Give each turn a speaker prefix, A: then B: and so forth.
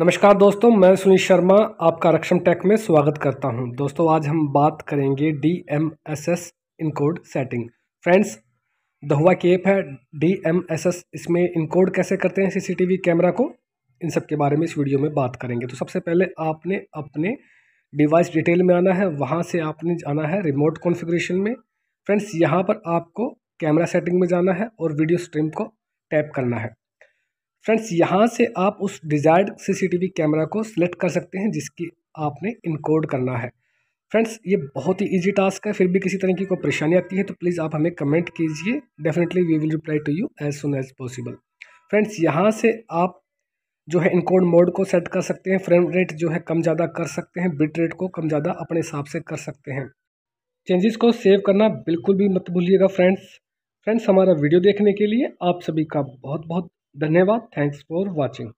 A: नमस्कार दोस्तों मैं सुनील शर्मा आपका रक्षम टेक में स्वागत करता हूं दोस्तों आज हम बात करेंगे D M S S encode setting friends Dahua की ऐप है डी एम एस एस इसमें इनकोड कैसे करते हैं सीसीटीवी कैमरा को इन सब के बारे में इस वीडियो में बात करेंगे तो सबसे पहले आपने अपने डिवाइस डिटेल में आना है वहाँ से आपने जाना है रिमोट कॉन्फिग्रेशन में फ्रेंड्स यहाँ पर आपको कैमरा सेटिंग में जाना है और वीडियो स्ट्रीम को टैप करना है फ्रेंड्स यहाँ से आप उस डिज़ायर्ड सीसीटीवी कैमरा को सिलेक्ट कर सकते हैं जिसकी आपने इनकोड करना है फ्रेंड्स ये बहुत ही इजी टास्क है फिर भी किसी तरह की कोई परेशानी आती है तो प्लीज़ आप हमें कमेंट कीजिए definitely we will reply to you as soon as possible friends यहाँ से आप जो है इनकोड मोड को सेट कर सकते हैं फ्रेम रेट जो है कम ज़्यादा कर सकते हैं बिट रेट को कम ज़्यादा अपने हिसाब से कर सकते हैं चेंजेस को सेव करना बिल्कुल भी मत भूलिएगा फ्रेंड्स फ्रेंड्स हमारा वीडियो देखने के लिए आप सभी का बहुत बहुत धन्यवाद थैंक्स फॉर वॉचिंग